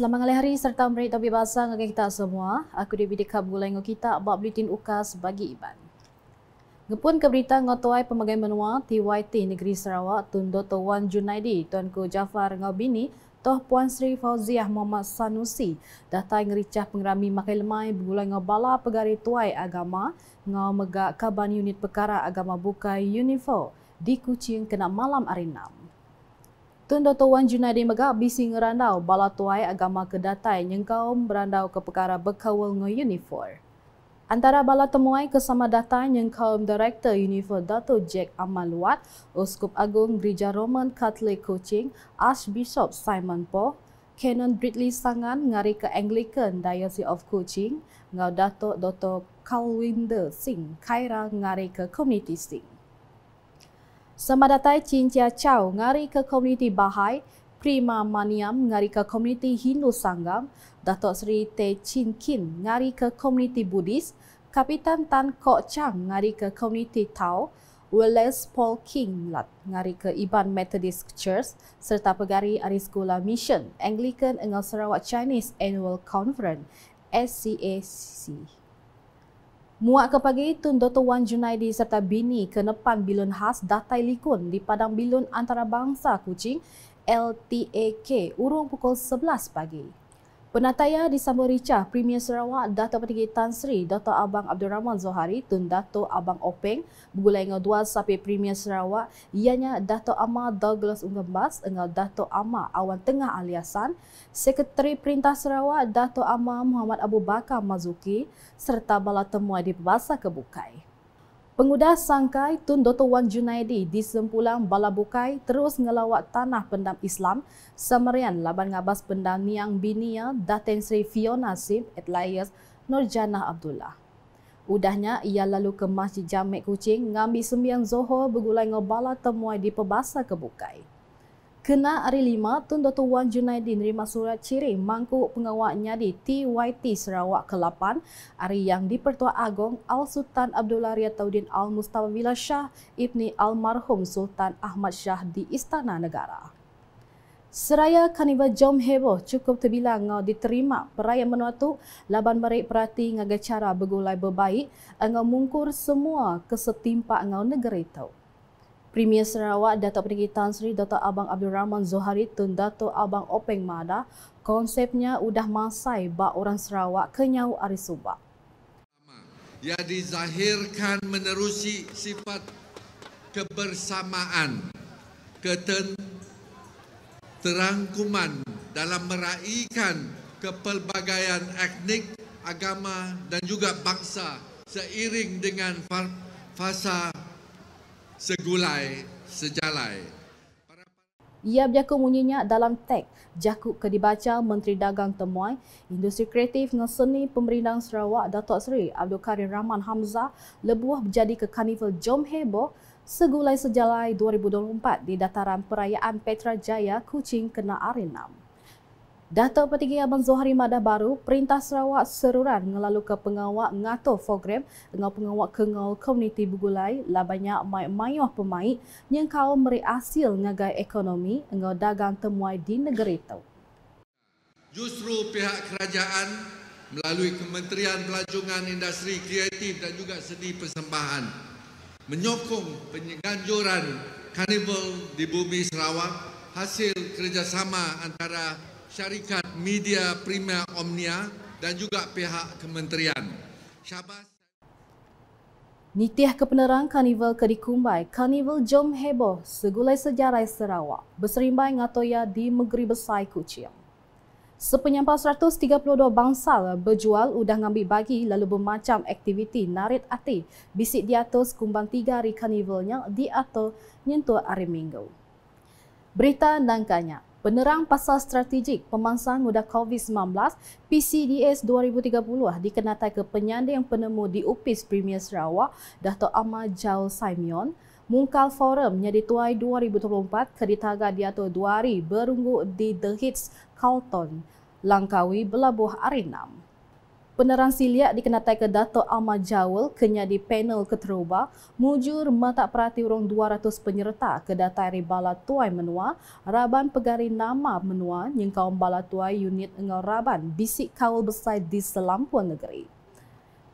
Selamat malam hari serta berita topik bahasa dengan kita semua. Aku Dewi Dika Bulai kita buat bulletin UKAS bagi Iban. Ngepun ke berita ngotoai pemegai menua TYT Negeri Sarawak Tun Dr. Wan Junaidi, Tuanku Jafar Ngobini, Toh Puan Sri Fauziah Muhammad Sanusi, datang ngericah pengerami makai lemai bergulai ngobala pegari tuai agama ngau megak kaban unit perkara agama bukai UNIFO di Kucing kena malam arinam. Tun Dr. Wan Junaidin Mega bisi ngerandau bala tuai agama kedatai nyengkau merandau ke perkara berkawal nge Unifor. Antara bala temuai kesama datai nyengkau Director Unifor Dato Jack Amaluat, Uskup Agung Gereja Roman Catholic Coaching, Archbishop Simon Po, Canon Bridley Sangan ngari ke Anglican Diocese of Coaching, ngau Dato Dr. Kalwinder Singh Khaira ngari ke Community Singh. Sama datai Cincia Chow ngari ke komuniti Bahai, Prima Maniam ngari ke komuniti Hindu Sanggam, Datuk Seri Te Chin Kin ngari ke komuniti Buddhis, Kapitan Tan Kok Chang ngari ke komuniti Tao, Wallace Paul King lat ngari ke Iban Methodist Church serta pegari Ariskola Mission Anglican Engel Sarawak Chinese Annual Conference SCACC. Muak ke pagi itu, Dr. Wan Junaidi serta bini kenepan Bilun Khas Datai Likun di Padang Bilun Antarabangsa kucing LTAK urung pukul 11 pagi. Penataya disambut ricah Premier Sarawak Dato' Petinggi Tan Sri Dato' Abang Abdul Rahman Zohari dan Dato' Abang Openg bergulai dengan dua sapi Premier Sarawak ianya Dato' Amar Douglas Unggembas dengan Dato' Amar Awan Tengah Aliasan Sekretari Perintah Sarawak Dato' Amar Muhammad Abu Bakar Mazuki serta bala temuan di Pembasa Kebukai. Pengudah Sangkai Tun Dr. Wan Junaidi di Sempulang Balabukai terus ngelawat tanah pendam Islam Samarian Laban Ngabas Pendam Niang Binia Datin Sri Fiona Sim Atlayas Nurjana Abdullah. Udahnya ia lalu ke Masjid Jamek Kucing ngambil sembian Zohor bergulai ngebala temuai di Pebasa Kebukai. Bukai. Kena hari lima, Tun Dr. Wan Junaidin terima surat ciri mangkuk pengawak nyadi TYT Sarawak ke-8 hari yang di pertua Agong Al-Sultan Abdullah Riyataudin Al-Mustawabila Shah Ibni Almarhum Sultan Ahmad Shah di Istana Negara. Seraya Kaniba Jom Heboh cukup terbilang ngau diterima peraya menua tu laban merik perhati ngaga cara bergulai berbaik ngau mungkur semua kesetimpak ngau negeri tau. Premier Sarawak Datuk Pendiki Tan Sri Datuk Abang Abdul Rahman Zohari Tun Dato' Abang Openg Mada konsepnya udah masai ba orang Sarawak kenyau ari subak. Ya dizahirkan menerusi sifat kebersamaan keten terangkuman dalam meraihkan kepelbagaian etnik, agama dan juga bangsa seiring dengan fasa segulai sejalai. Ia berjaku munyinya dalam tek Jaku Kedibaca Menteri Dagang Temuai Industri Kreatif dan Seni Pemerintah Sarawak Datuk Seri Abdul Karim Rahman Hamzah lebuah berjadi ke Karnival Jom Heboh Segulai Sejalai 2024 di dataran perayaan Petra Jaya Kuching Kena Arinam. Datuk Petinggi Abang Zohari Madah Baru, Perintah Sarawak Seruran melalui ke pengawak ngatur program dengan pengawak kengol komuniti Bugulai, labanya mai pemain yang nyengkau meri hasil ngagai ekonomi dengan dagang temuai di negeri itu. Justru pihak kerajaan melalui Kementerian Pelajungan Industri Kreatif dan juga Seni Persembahan menyokong penyeganjuran kanibal di bumi Sarawak hasil kerjasama antara syarikat media Prima Omnia dan juga pihak kementerian. Syabas. Nitiah kepenerang Karnival Kedikumbai, Karnival Jom Heboh, Segulai Sejarah Sarawak, Berserimbai Ngatoya di Negeri Besai Kuching. Sepenyampal 132 bangsa berjual udah ngambil bagi lalu bermacam aktiviti narit ati bisik di atas kumbang tiga hari Karnivalnya di atau nyentuh hari Minggu. Berita nangkanya. Penerang Pasal Strategik Pemangsaan Muda COVID-19 PCDS 2030 dikenatai ke penyanding penemu di UPIS Premier Sarawak Dato' Ahmad Jal Saimion Mungkal Forum yang dituai 2024 keditaga diatur dua hari berunggu di The Hits Carlton Langkawi Belabuh Arinam. Penerang siliak dikenatai ke Dato' Ahmad Jawal, kenya di panel keteruba, mujur mata perhati urung 200 penyerta ke datai dari Bala Tuai Menua, Raban Pegari Nama Menua, nyengkaum Bala Tuai unit Engau Raban, bisik kawal besar di selampuan negeri.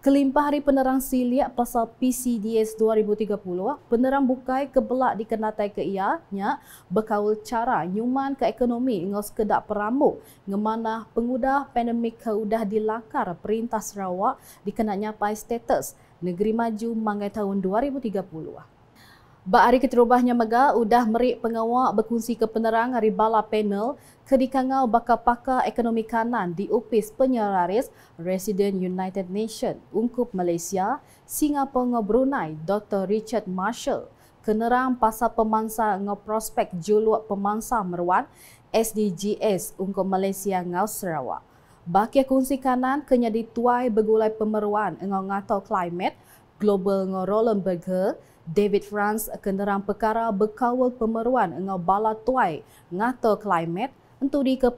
Kelimpah hari penerang siliak pasal PCDS 2030, penerang bukai kebelak di kenatai ke ia, nya, bekaul cara nyuman ke ekonomi ngau sekedak peramuk, ngemana pengudah pandemik ke udah dilakar perintah Sarawak dikenanya pai status negeri maju mangai tahun 2030. Baari keterubahnya mega udah meri pengawal berkunci ke penerang hari bala panel ke dikangau bakal pakar ekonomi kanan di upis penyelaris resident United Nation Ungkup Malaysia Singapura Brunei Dr. Richard Marshall kenerang pasal pemangsa ngau prospek juluk pemangsa meruan SDGS Ungkup Malaysia ngau Sarawak. Bakia kunci kanan kenyadi dituai begulai pemeruan ngau ngatau climate global ngau Roland Berger David Franz, kenderang perkara berkawal pemeruan dengan bala tuai ngatur klimat untuk di ke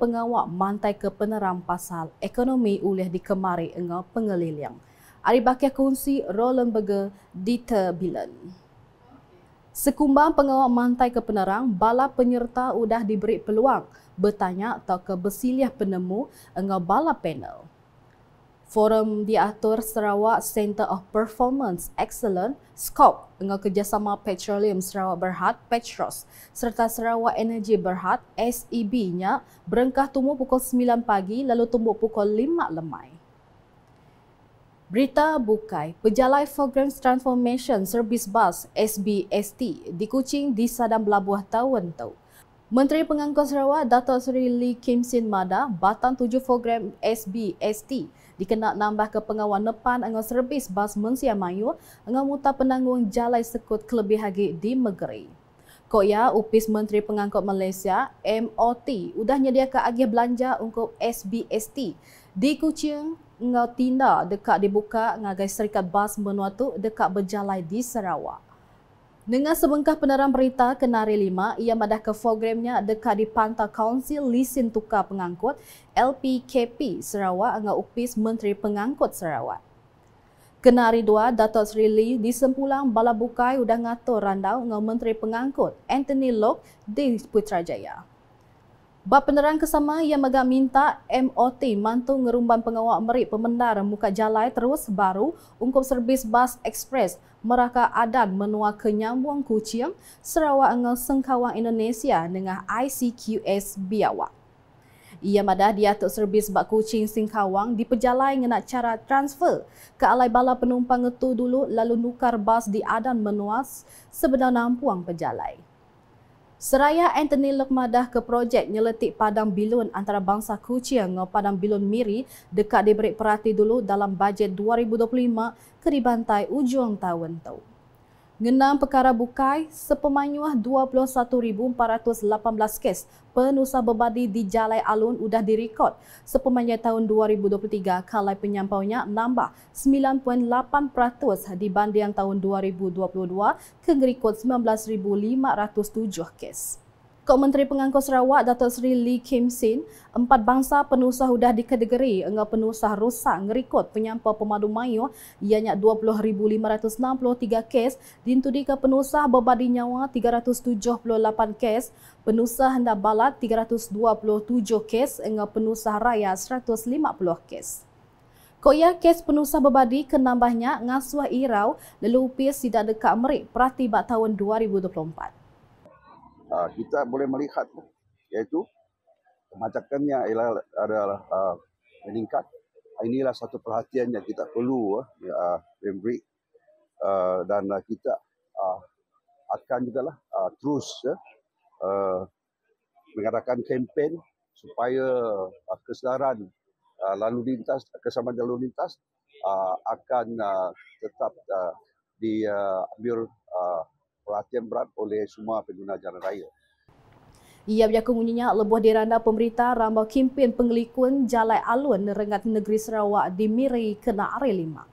mantai ke penerang pasal ekonomi oleh dikemari dengan pengeliling. Ari bakia kunci Roland bega di Bilen. Sekumbang pengawak mantai ke penerang, bala penyerta sudah diberi peluang bertanya atau ke besiliah penemu dengan bala panel. Forum Diatur Sarawak Center of Performance Excellence SCOP dengan kerjasama Petroleum Sarawak Berhad Petros serta Sarawak Energy Berhad SEB nya berengkah tumbuh pukul 9 pagi lalu tumbuh pukul 5 lemai. Berita Bukai, Pejalai Program Transformation Service Bus SBST di Kuching di Sadang Belabuh Tawentuk. Menteri Pengangkut Sarawak Datuk Seri Lee Kim Sin Mada batang tujuh program SBST dikenak nambah ke pengawal nepan dengan servis bas Mensia Mayu dengan muta penanggung jalai sekut kelebih lagi di Megeri. Kok ya, Upis Menteri Pengangkut Malaysia, MOT, sudah menyediakan agih belanja untuk SBST di Kuching dengan tindak dekat dibuka dengan Serikat Bas menuatu dekat berjalai di Sarawak. Dengan sebengkah penerang berita Kenari 5, ia madah ke programnya dekat di Panta Council Lisin Tukar Pengangkut LPKP Sarawak dengan upis Menteri Pengangkut Sarawak. Kenari 2, Datuk Sri Lee disempulang bala bukai udah ngatur randau dengan Menteri Pengangkut Anthony Locke di Putrajaya. Bab penerang kesama yang megah minta MOT mantu ngerumban pengawak merik pemendar muka jalai terus baru ungkup servis bas ekspres meraka adan menua kenyambung kucing Sarawak dengan Sengkawang Indonesia dengan ICQS Biawak. Ia madah dia tuk servis bak kucing Singkawang di pejalai dengan cara transfer ke alai bala penumpang itu dulu lalu nukar bas di Adan Menuas sebenar puang pejalai. Seraya Anthony Lekmadah ke projek nyeletik padang bilun antara bangsa Kuchia dengan padang bilun Miri dekat diberi perhati dulu dalam bajet 2025 keribantai ujung tahun tahun. Ngenam perkara bukai, sepemanyuah 21,418 kes penusa berbadi di Jalai Alun sudah direkod. Sepemanyuah tahun 2023, kalai penyampaunya nambah 9.8% dibanding tahun 2022 ke rekod 19,507 kes. Kok Menteri Pengangkut Sarawak Datuk Seri Lee Kim Sin, empat bangsa penusah sudah dikategori dengan penusah rusak ngerikut penyampa pemadu mayu ianya 20,563 kes dintudi ke penusah berbadi nyawa 378 kes penusah hendak balat 327 kes dengan penusah raya 150 kes. Koya kes penusah berbadi kenambahnya ngasuah irau lelupis tidak dekat merik perati bak tahun 2024. Ah, kita boleh melihat iaitu kemacakannya ialah adalah uh, meningkat ah, inilah satu perhatian yang kita perlu uh, memberi uh, dan uh, kita uh, akan juga uh, terus uh, uh, mengadakan kempen supaya uh, kesedaran uh, lalu lintas kesamaan lalu lintas uh, akan uh, tetap uh, diambil uh, uh, perhatian berat oleh semua pengguna jalan raya. Ia berjaku bunyinya lebuh diranda pemerintah rambau kempen pengelikun Jalai Alun Rengat Negeri Sarawak di Miri kena Are Lima.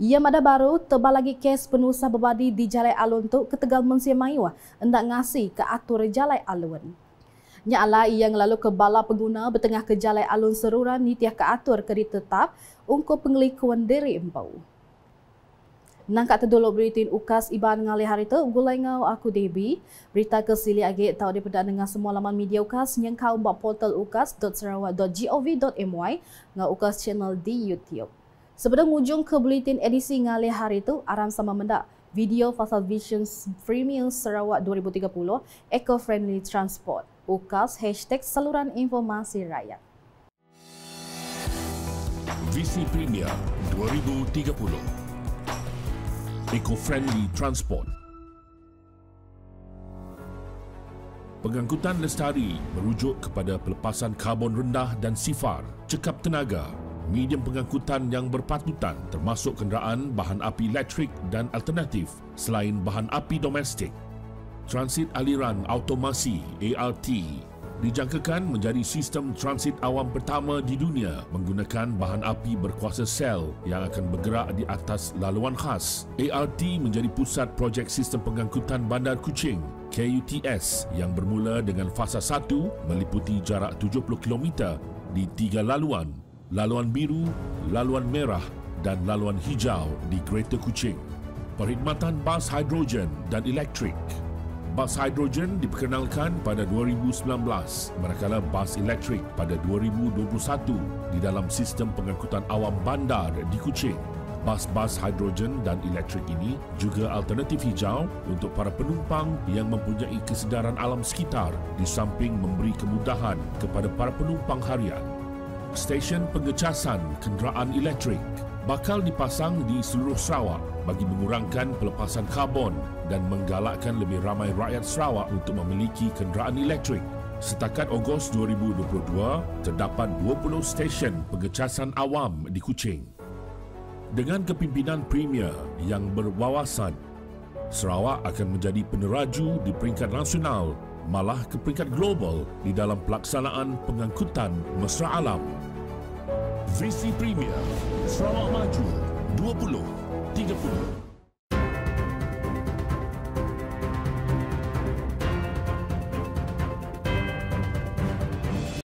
Ia mada baru tebal lagi kes penusah bebadi di Jalai Alun tu ketegal Tegal Mensia Maiwa hendak ngasih ke atur Jalai Alun. Nyala ia ngelalu ke bala pengguna bertengah ke Jalai Alun seruran nitiah ke atur ke ditetap untuk pengelikun diri empau. Nangkat terdolo beritin ukas iban ngali hari tu gulai ngau aku debi berita kesili sili tahu tau di pedak dengan semua laman media ukas yang kau mbak portal ukas.sarawak.gov.my ngau ukas channel di YouTube. Sebelum ujung ke beritin edisi ngali hari tu aram sama mendak video Fasal Vision Premium Sarawak 2030 Eco-Friendly Transport. Ukas hashtag saluran informasi rakyat. Visi Premier 2030 eco-friendly transport. Pengangkutan lestari merujuk kepada pelepasan karbon rendah dan sifar, cekap tenaga, medium pengangkutan yang berpatutan termasuk kenderaan bahan api elektrik dan alternatif selain bahan api domestik. Transit aliran automasi ART dijangkakan menjadi sistem transit awam pertama di dunia menggunakan bahan api berkuasa sel yang akan bergerak di atas laluan khas. ART menjadi pusat projek sistem pengangkutan bandar Kuching KUTS yang bermula dengan fasa 1 meliputi jarak 70 km di tiga laluan, laluan biru, laluan merah dan laluan hijau di Greater Kuching. Perkhidmatan bas hidrogen dan elektrik Bas hidrogen diperkenalkan pada 2019, manakala bas elektrik pada 2021 di dalam sistem pengangkutan awam bandar di Kuching. Bas-bas hidrogen dan elektrik ini juga alternatif hijau untuk para penumpang yang mempunyai kesedaran alam sekitar di samping memberi kemudahan kepada para penumpang harian. Stesen pengecasan kenderaan elektrik bakal dipasang di seluruh Sarawak bagi mengurangkan pelepasan karbon dan menggalakkan lebih ramai rakyat Sarawak untuk memiliki kenderaan elektrik. Setakat Ogos 2022, terdapat 20 stesen pengecasan awam di Kuching. Dengan kepimpinan premier yang berwawasan, Sarawak akan menjadi peneraju di peringkat nasional malah ke peringkat global di dalam pelaksanaan pengangkutan mesra alam. Visi Premier Sarawak Maju 2030